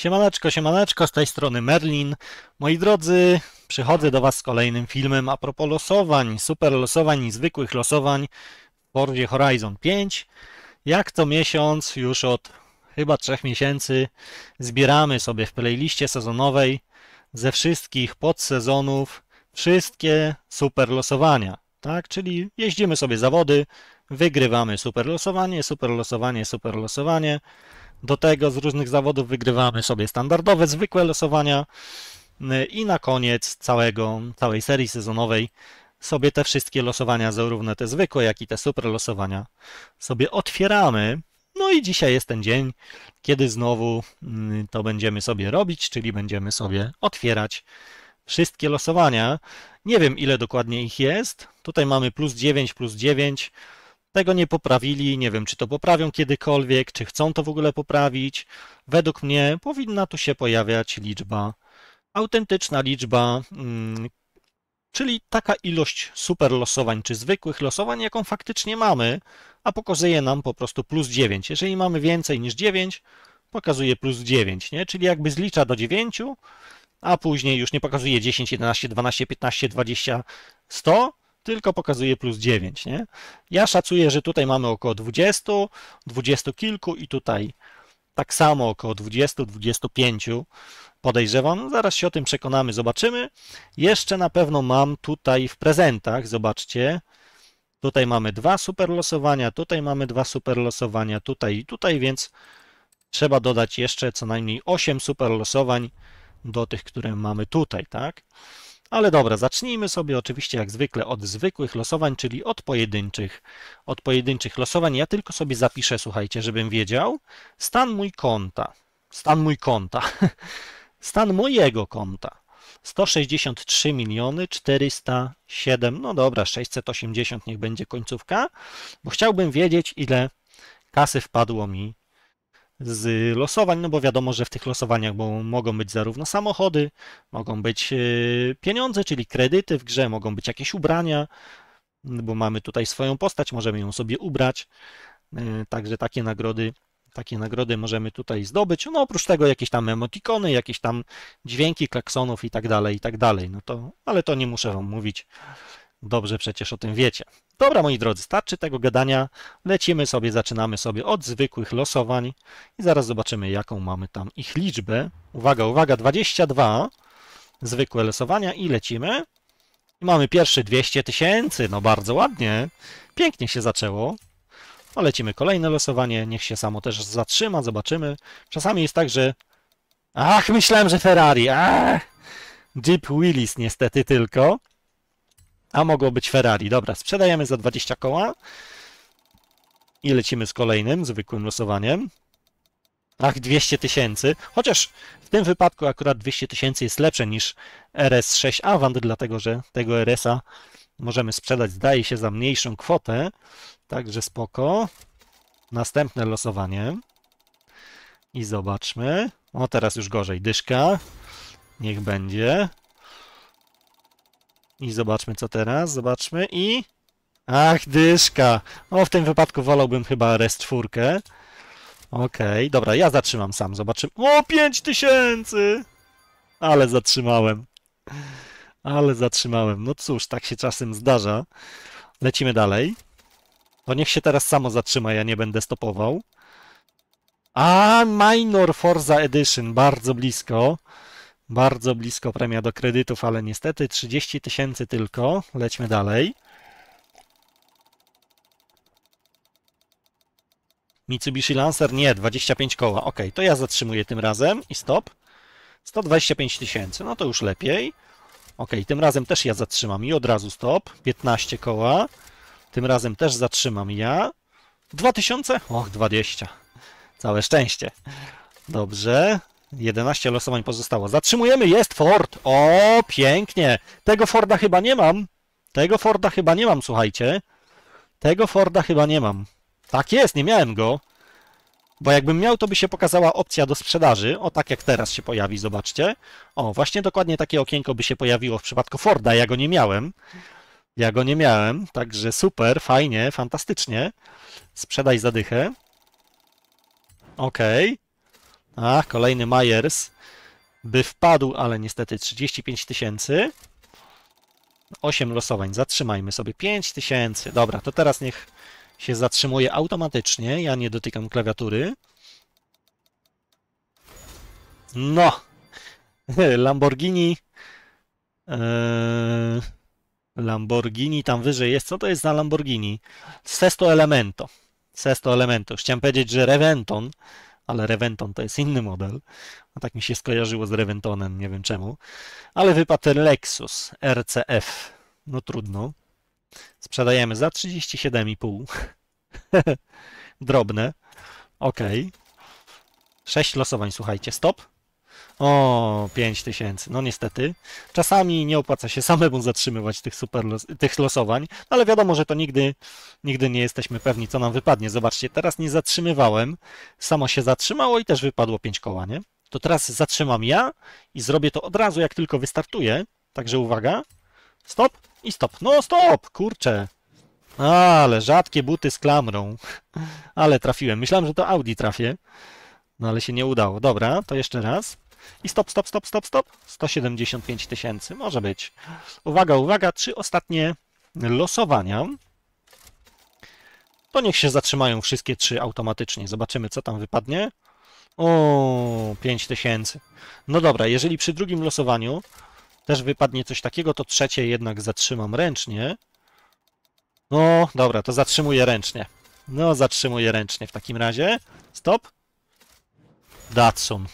Siemaneczko, siemaneczko, z tej strony Merlin. Moi drodzy, przychodzę do Was z kolejnym filmem a propos losowań, super losowań i zwykłych losowań w Fordzie Horizon 5. Jak to miesiąc, już od chyba trzech miesięcy, zbieramy sobie w playliście sezonowej ze wszystkich podsezonów wszystkie super losowania. Tak, czyli jeździmy sobie zawody, wygrywamy super losowanie, super losowanie, super losowanie do tego z różnych zawodów wygrywamy sobie standardowe, zwykłe losowania y, i na koniec całego, całej serii sezonowej sobie te wszystkie losowania, zarówno te zwykłe, jak i te super losowania, sobie otwieramy. No i dzisiaj jest ten dzień, kiedy znowu y, to będziemy sobie robić, czyli będziemy sobie otwierać wszystkie losowania. Nie wiem, ile dokładnie ich jest. Tutaj mamy plus 9, plus 9. Tego nie poprawili, nie wiem czy to poprawią kiedykolwiek, czy chcą to w ogóle poprawić. Według mnie powinna tu się pojawiać liczba, autentyczna liczba, mm, czyli taka ilość super losowań, czy zwykłych losowań, jaką faktycznie mamy, a pokazuje nam po prostu plus 9. Jeżeli mamy więcej niż 9, pokazuje plus 9, nie? czyli jakby zlicza do 9, a później już nie pokazuje 10, 11, 12, 15, 20, 100, tylko pokazuje plus 9. Nie? Ja szacuję, że tutaj mamy około 20, 20 kilku i tutaj tak samo około 20-25 podejrzewam. No, zaraz się o tym przekonamy, zobaczymy. Jeszcze na pewno mam tutaj w prezentach, zobaczcie, tutaj mamy dwa super losowania, tutaj mamy dwa super losowania, tutaj i tutaj, więc trzeba dodać jeszcze co najmniej 8 super losowań do tych, które mamy tutaj, tak? Ale dobra, zacznijmy sobie oczywiście jak zwykle od zwykłych losowań, czyli od pojedynczych, od pojedynczych losowań. Ja tylko sobie zapiszę, słuchajcie, żebym wiedział, stan mój konta, stan mój konta, stan mojego konta. 163 miliony 407, no dobra, 680 niech będzie końcówka, bo chciałbym wiedzieć, ile kasy wpadło mi z losowań, no bo wiadomo, że w tych losowaniach bo mogą być zarówno samochody, mogą być e, pieniądze, czyli kredyty w grze, mogą być jakieś ubrania, bo mamy tutaj swoją postać, możemy ją sobie ubrać. E, także takie nagrody, takie nagrody możemy tutaj zdobyć. No oprócz tego jakieś tam emotikony, jakieś tam dźwięki klaksonów i tak dalej, i tak dalej. No to, ale to nie muszę wam mówić. Dobrze przecież o tym wiecie. Dobra, moi drodzy, starczy tego gadania. Lecimy sobie, zaczynamy sobie od zwykłych losowań i zaraz zobaczymy, jaką mamy tam ich liczbę. Uwaga, uwaga, 22 zwykłe losowania i lecimy. I mamy pierwszy 200 tysięcy, no bardzo ładnie. Pięknie się zaczęło. No lecimy kolejne losowanie, niech się samo też zatrzyma, zobaczymy. Czasami jest tak, że... Ach, myślałem, że Ferrari, ach! Jeep Willis niestety tylko a mogło być Ferrari. Dobra, sprzedajemy za 20 koła i lecimy z kolejnym, zwykłym losowaniem. Ach, 200 tysięcy. Chociaż w tym wypadku akurat 200 tysięcy jest lepsze niż RS6 Avant, dlatego że tego RS-a możemy sprzedać, zdaje się, za mniejszą kwotę. Także spoko. Następne losowanie. I zobaczmy. O, teraz już gorzej. Dyszka. Niech będzie. I zobaczmy co teraz, zobaczmy i... Ach, dyszka! No w tym wypadku wolałbym chyba res czwórkę. Okej, okay, dobra, ja zatrzymam sam, zobaczymy. O, 5000! Ale zatrzymałem. Ale zatrzymałem. No cóż, tak się czasem zdarza. Lecimy dalej. To niech się teraz samo zatrzyma, ja nie będę stopował. A, Minor Forza Edition, bardzo blisko. Bardzo blisko premia do kredytów, ale niestety 30 tysięcy tylko. Lećmy dalej. Mitsubishi Lancer nie, 25 koła. Ok, to ja zatrzymuję tym razem i stop. 125 tysięcy, no to już lepiej. Ok, tym razem też ja zatrzymam i od razu stop. 15 koła. Tym razem też zatrzymam ja. 2000? Och, 20. Całe szczęście. Dobrze. 11 losowań pozostało. Zatrzymujemy, jest Ford. O, pięknie. Tego Forda chyba nie mam. Tego Forda chyba nie mam, słuchajcie. Tego Forda chyba nie mam. Tak jest, nie miałem go. Bo jakbym miał, to by się pokazała opcja do sprzedaży. O, tak jak teraz się pojawi, zobaczcie. O, właśnie dokładnie takie okienko by się pojawiło w przypadku Forda. Ja go nie miałem. Ja go nie miałem, także super, fajnie, fantastycznie. Sprzedaj zadychę. Okej. Okay. A, kolejny Myers. By wpadł, ale niestety 35 tysięcy. 8 losowań, zatrzymajmy sobie 5 tysięcy. Dobra, to teraz niech się zatrzymuje automatycznie. Ja nie dotykam klawiatury. No! Lamborghini. Eee... Lamborghini tam wyżej jest. Co to jest za Lamborghini? Sesto Elemento. Sesto Elemento. Chciałem powiedzieć, że Reventon ale Reventon to jest inny model. No, tak mi się skojarzyło z Reventonem, nie wiem czemu. Ale wypadł Lexus RCF. No trudno. Sprzedajemy za 37,5. Drobne. Ok. 6 losowań, słuchajcie. Stop. O, 5000. tysięcy. No niestety. Czasami nie opłaca się samemu zatrzymywać tych, super los, tych losowań, no ale wiadomo, że to nigdy, nigdy nie jesteśmy pewni, co nam wypadnie. Zobaczcie, teraz nie zatrzymywałem. Samo się zatrzymało i też wypadło 5 koła, nie? To teraz zatrzymam ja i zrobię to od razu, jak tylko wystartuję. Także uwaga. Stop i stop. No stop! Kurczę. Ale rzadkie buty z klamrą. Ale trafiłem. Myślałem, że to Audi trafię. No ale się nie udało. Dobra, to jeszcze raz. I stop, stop, stop, stop, stop. 175 tysięcy, może być. Uwaga, uwaga, trzy ostatnie losowania. To niech się zatrzymają wszystkie trzy automatycznie. Zobaczymy, co tam wypadnie. O, 5 tysięcy. No dobra, jeżeli przy drugim losowaniu też wypadnie coś takiego, to trzecie jednak zatrzymam ręcznie. No, dobra, to zatrzymuję ręcznie. No, zatrzymuję ręcznie w takim razie. Stop. Datsun.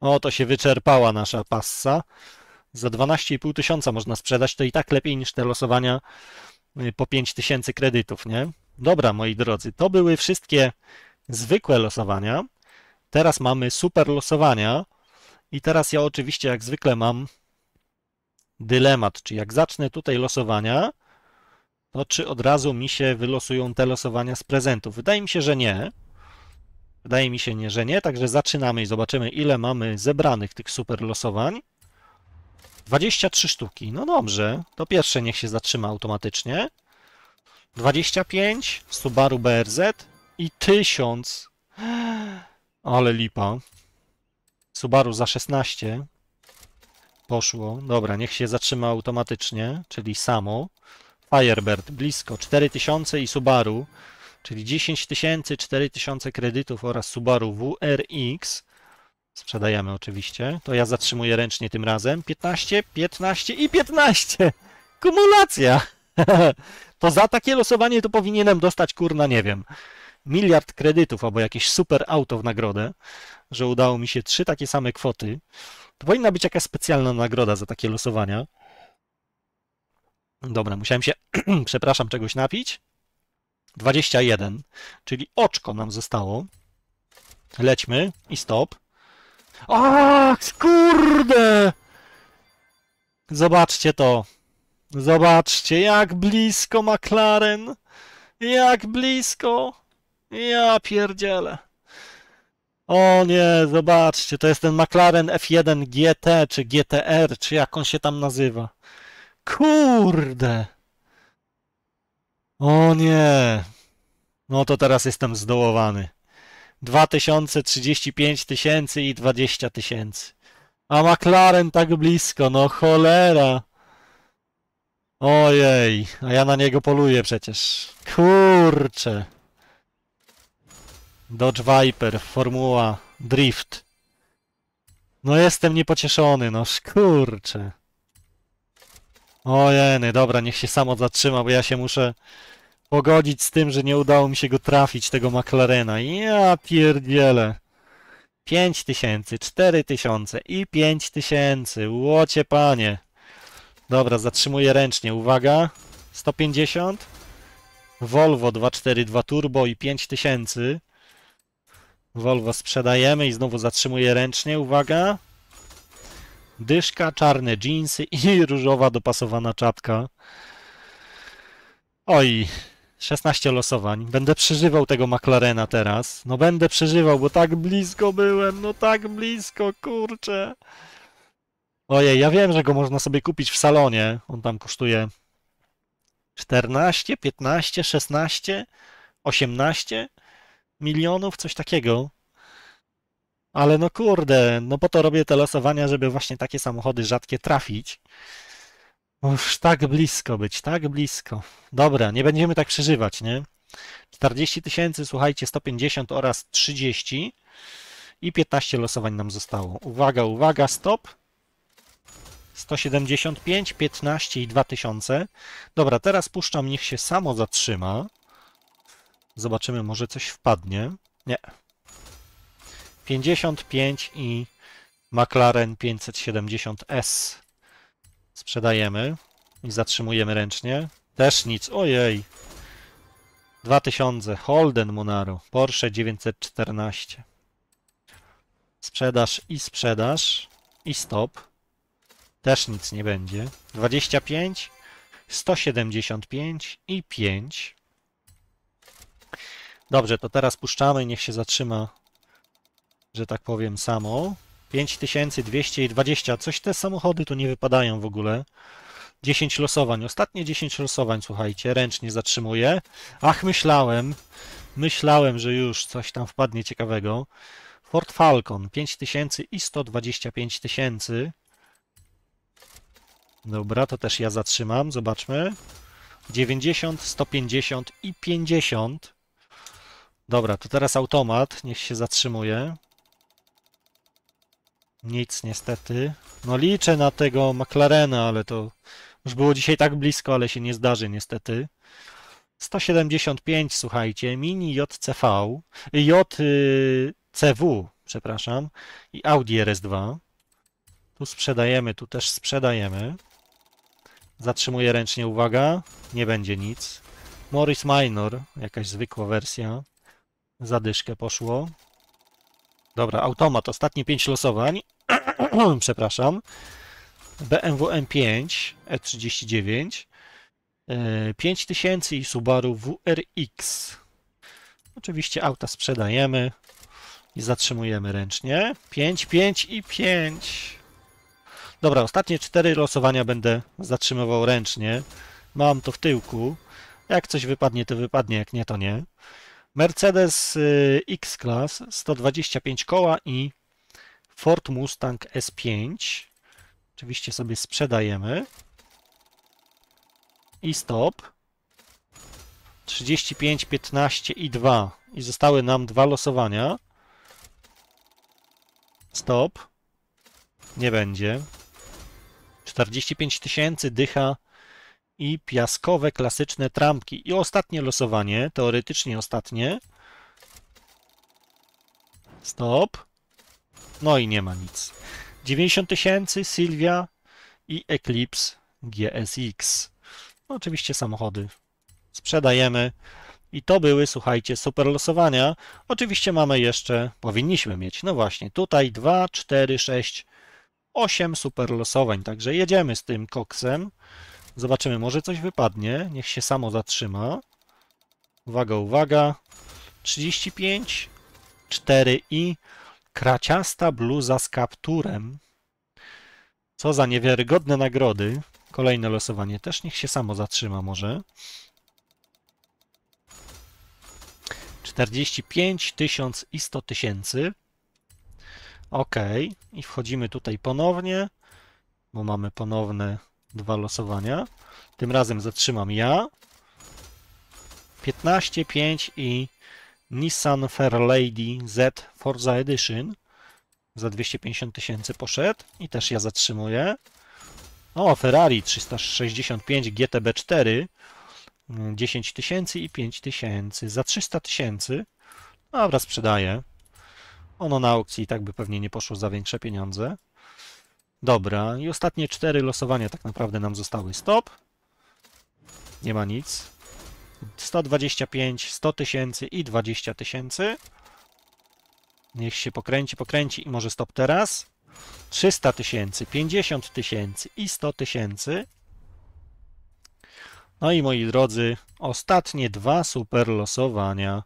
O, to się wyczerpała nasza passa. Za 12,5 tysiąca można sprzedać, to i tak lepiej niż te losowania y, po 5 tysięcy kredytów, nie? Dobra, moi drodzy, to były wszystkie zwykłe losowania. Teraz mamy super losowania. I teraz ja oczywiście, jak zwykle, mam dylemat, czy jak zacznę tutaj losowania, to czy od razu mi się wylosują te losowania z prezentów? Wydaje mi się, że nie. Wydaje mi się, nie, że nie, także zaczynamy i zobaczymy, ile mamy zebranych tych super losowań. 23 sztuki, no dobrze, to pierwsze niech się zatrzyma automatycznie. 25, Subaru BRZ i 1000. Ale lipa. Subaru za 16 poszło. Dobra, niech się zatrzyma automatycznie, czyli samo. Firebird blisko 4000 i Subaru czyli 10 tysięcy, 4 tysiące kredytów oraz Subaru WRX. Sprzedajemy oczywiście. To ja zatrzymuję ręcznie tym razem. 15, 15 i 15! Kumulacja! to za takie losowanie to powinienem dostać, kurna, nie wiem, miliard kredytów albo jakieś super auto w nagrodę, że udało mi się trzy takie same kwoty. To powinna być jakaś specjalna nagroda za takie losowania. Dobra, musiałem się, przepraszam, czegoś napić. 21, czyli oczko nam zostało. Lećmy i stop. Ach kurde! Zobaczcie to. Zobaczcie, jak blisko McLaren. Jak blisko. Ja pierdzielę. O nie, zobaczcie, to jest ten McLaren F1 GT czy GTR, czy jak on się tam nazywa. Kurde! O nie! No to teraz jestem zdołowany. 2035 tysięcy i 20 tysięcy. A McLaren tak blisko, no cholera! Ojej, a ja na niego poluję przecież. Kurczę. Dodge Viper, Formuła, Drift. No jestem niepocieszony, no kurczę. Ojeny, no dobra, niech się samo zatrzyma, bo ja się muszę pogodzić z tym, że nie udało mi się go trafić, tego McLarena. Ja pierdzielę. 5 tysięcy, 4 tysiące i 5 tysięcy. Łocie panie. Dobra, zatrzymuję ręcznie. Uwaga. 150. Volvo 242 Turbo i 5 tysięcy. Volvo sprzedajemy i znowu zatrzymuję ręcznie. Uwaga. Dyszka, czarne dżinsy i różowa dopasowana czapka. Oj, 16 losowań. Będę przeżywał tego McLarena teraz. No będę przeżywał, bo tak blisko byłem, no tak blisko, kurczę. Ojej, ja wiem, że go można sobie kupić w salonie. On tam kosztuje 14, 15, 16, 18 milionów, coś takiego. Ale no kurde, no po to robię te losowania, żeby właśnie takie samochody rzadkie trafić. Uż tak blisko być, tak blisko. Dobra, nie będziemy tak przeżywać, nie? 40 tysięcy, słuchajcie, 150 oraz 30 i 15 losowań nam zostało. Uwaga, uwaga, stop. 175, 15 i 2000. Dobra, teraz puszczam, niech się samo zatrzyma. Zobaczymy, może coś wpadnie. Nie, 55 i McLaren 570S. Sprzedajemy i zatrzymujemy ręcznie. Też nic, ojej. 2000, Holden Monaro, Porsche 914. Sprzedaż i sprzedaż i stop. Też nic nie będzie. 25, 175 i 5. Dobrze, to teraz puszczamy, niech się zatrzyma że tak powiem, samo. 5220, coś te samochody tu nie wypadają w ogóle. 10 losowań, ostatnie 10 losowań, słuchajcie, ręcznie zatrzymuję. Ach, myślałem, myślałem, że już coś tam wpadnie ciekawego. Ford Falcon 5000 i 125 tysięcy. Dobra, to też ja zatrzymam, zobaczmy. 90, 150 i 50. Dobra, to teraz automat, niech się zatrzymuje. Nic niestety. No liczę na tego McLarena, ale to już było dzisiaj tak blisko, ale się nie zdarzy niestety. 175, słuchajcie, mini JCV, JCW, y, przepraszam, i Audi RS2. Tu sprzedajemy, tu też sprzedajemy. Zatrzymuję ręcznie, uwaga, nie będzie nic. Morris Minor, jakaś zwykła wersja. Zadyszkę poszło. Dobra, automat, ostatnie 5 losowań. Przepraszam. BMW M5 E39. 5000 i Subaru WRX. Oczywiście auta sprzedajemy i zatrzymujemy ręcznie. 5, 5 i 5. Dobra, ostatnie 4 losowania będę zatrzymywał ręcznie. Mam to w tyłku. Jak coś wypadnie, to wypadnie, jak nie, to nie. Mercedes y, X-Class 125 koła i Ford Mustang S5. Oczywiście sobie sprzedajemy. I stop. 35, 15 i 2. I zostały nam dwa losowania. Stop. Nie będzie. 45 tysięcy dycha i piaskowe klasyczne trampki. I ostatnie losowanie, teoretycznie ostatnie. Stop. No i nie ma nic. 90 tysięcy, Sylwia i Eclipse GSX. No, oczywiście samochody sprzedajemy. I to były, słuchajcie, super losowania. Oczywiście mamy jeszcze, powinniśmy mieć, no właśnie, tutaj 2, 4, 6, 8 super losowań. Także jedziemy z tym koksem. Zobaczymy, może coś wypadnie. Niech się samo zatrzyma. Uwaga, uwaga. 35, 4 i kraciasta bluza z kapturem. Co za niewiarygodne nagrody. Kolejne losowanie też niech się samo zatrzyma może. 45 tysiąc i 100 tysięcy. Ok, i wchodzimy tutaj ponownie, bo mamy ponowne Dwa losowania. Tym razem zatrzymam ja. 15.5 i Nissan Fairlady Z Forza Edition za 250 tysięcy poszedł i też ja zatrzymuję. O, Ferrari 365 GTB4 10 tysięcy i 5 tysięcy za 300 tysięcy. Dobra, sprzedaję. Ono na aukcji i tak by pewnie nie poszło za większe pieniądze. Dobra, i ostatnie cztery losowania tak naprawdę nam zostały. Stop. Nie ma nic. 125, 100 tysięcy i 20 tysięcy. Niech się pokręci, pokręci i może stop teraz. 300 tysięcy, 50 tysięcy i 100 tysięcy. No i moi drodzy, ostatnie dwa super losowania.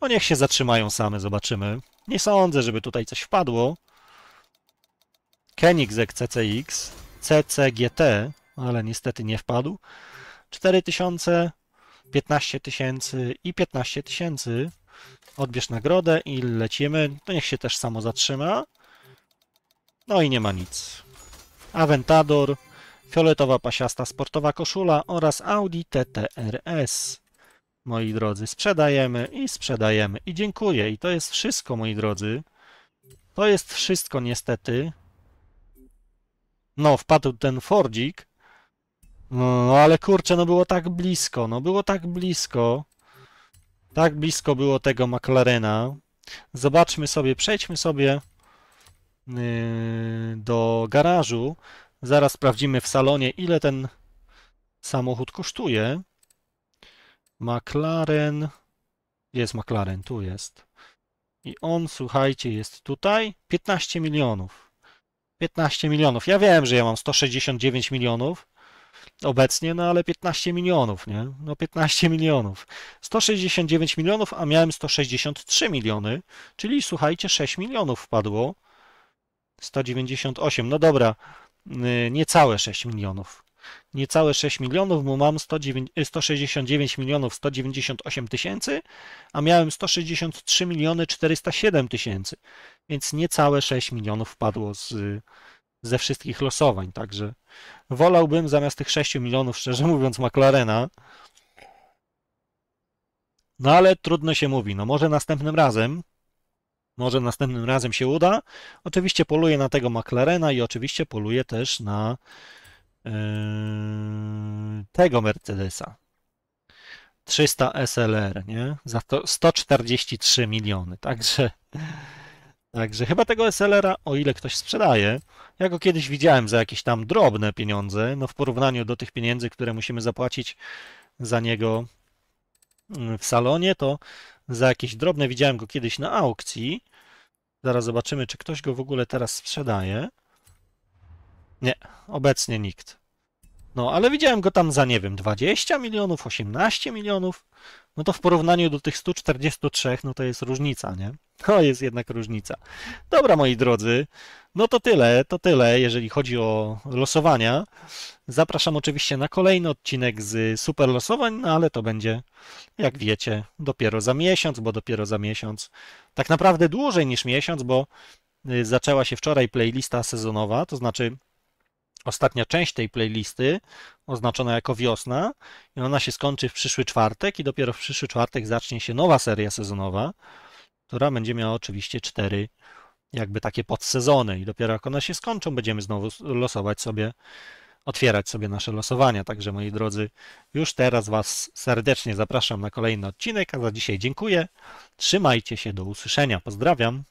No niech się zatrzymają same, zobaczymy. Nie sądzę, żeby tutaj coś wpadło. Koenigsegg CCX, CCGT, ale niestety nie wpadł, 4000, 15000 tysięcy i 15000. tysięcy. Odbierz nagrodę i lecimy. To niech się też samo zatrzyma. No i nie ma nic. Aventador, fioletowa pasiasta sportowa koszula oraz Audi TTRS. Moi drodzy, sprzedajemy i sprzedajemy. I dziękuję. I to jest wszystko, moi drodzy. To jest wszystko niestety. No, wpadł ten Fordzik. No, no, ale kurczę, no było tak blisko, no było tak blisko. Tak blisko było tego McLarena. Zobaczmy sobie, przejdźmy sobie yy, do garażu. Zaraz sprawdzimy w salonie, ile ten samochód kosztuje. McLaren. Jest McLaren, tu jest. I on, słuchajcie, jest tutaj 15 milionów. 15 milionów. Ja wiem, że ja mam 169 milionów obecnie, no ale 15 milionów, nie? No 15 milionów. 169 milionów, a miałem 163 miliony, czyli słuchajcie, 6 milionów wpadło. 198, no dobra, y, niecałe 6 milionów niecałe 6 milionów, bo mam 109, 169 milionów 198 tysięcy, a miałem 163 miliony 407 tysięcy, więc niecałe 6 milionów wpadło z, ze wszystkich losowań, także wolałbym zamiast tych 6 milionów, szczerze mówiąc, McLarena, no ale trudno się mówi, no może następnym razem, może następnym razem się uda. Oczywiście poluję na tego McLarena i oczywiście poluję też na Yy, tego Mercedesa. 300 SLR, nie? Za to 143 miliony. Także, także chyba tego SLR-a, o ile ktoś sprzedaje, ja go kiedyś widziałem za jakieś tam drobne pieniądze, no w porównaniu do tych pieniędzy, które musimy zapłacić za niego mm, w salonie, to za jakieś drobne widziałem go kiedyś na aukcji. Zaraz zobaczymy, czy ktoś go w ogóle teraz sprzedaje. Nie, obecnie nikt. No, ale widziałem go tam za, nie wiem, 20 milionów, 18 milionów. No to w porównaniu do tych 143, no to jest różnica, nie? To jest jednak różnica. Dobra, moi drodzy, no to tyle, to tyle, jeżeli chodzi o losowania. Zapraszam oczywiście na kolejny odcinek z super losowań, no ale to będzie, jak wiecie, dopiero za miesiąc, bo dopiero za miesiąc, tak naprawdę dłużej niż miesiąc, bo y, zaczęła się wczoraj playlista sezonowa, to znaczy ostatnia część tej playlisty, oznaczona jako wiosna, i ona się skończy w przyszły czwartek, i dopiero w przyszły czwartek zacznie się nowa seria sezonowa, która będzie miała oczywiście cztery jakby takie podsezony i dopiero jak one się skończą, będziemy znowu losować sobie, otwierać sobie nasze losowania. Także moi drodzy, już teraz Was serdecznie zapraszam na kolejny odcinek, a za dzisiaj dziękuję. Trzymajcie się, do usłyszenia. Pozdrawiam.